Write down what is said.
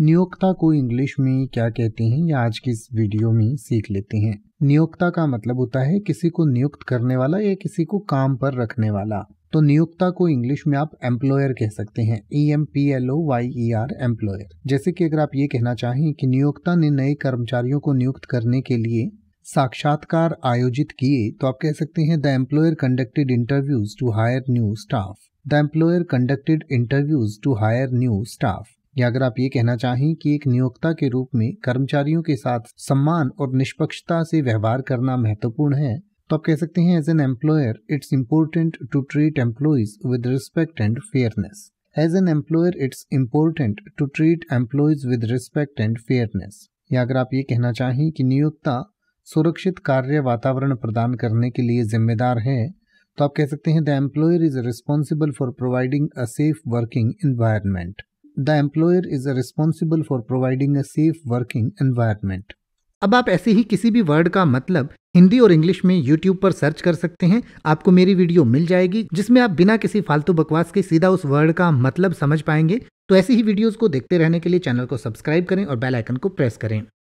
नियोक्ता को इंग्लिश में क्या कहते हैं या आज की इस वीडियो में सीख लेते हैं नियोक्ता का मतलब होता है किसी को नियुक्त करने वाला या किसी को काम पर रखने वाला तो नियोक्ता को इंग्लिश में आप एम्प्लॉयर कह सकते हैं E M P L O Y E R employer जैसे कि अगर आप ये कहना चाहें कि नियोक्ता ने नए कर्मचारियों को नियुक्त करने के लिए साक्षात्कार आयोजित किए तो आप कह सकते हैं the employer conducted interviews to hire new staff the employer conducted interviews to hire new staff या अगर आप ये कहना चाहें कि एक नियोक्ता के रूप में कर्मचारियों के साथ सम्मान और निष्पक्षता से व्यवहार करना महत्वपूर्ण है तो आप कह सकते हैं as an employer it's important to treat employees with respect and fairness as an employer it's important to treat employees with respect and fairness या अगर आप ये कहना चाहें कि नियोक्ता सुरक्षित कार्य वातावरण प्रदान करने के लिए जिम्मेदार है तो आप कह सकते हैं the employer is responsible for providing a safe working environment the employer is responsible for providing a safe working environment अब आप ऐसे ही किसी भी वर्ड का मतलब हिंदी और इंग्लिश में यूट्यूब पर सर्च कर सकते हैं आपको मेरी वीडियो मिल जाएगी जिसमें आप बिना किसी फालतू बकवास के सीधा उस वर्ड का मतलब समझ पाएंगे तो ऐसी ही वीडियोस को देखते रहने के लिए चैनल को सब्सक्राइब करें और बेल आइकन को प्रेस करें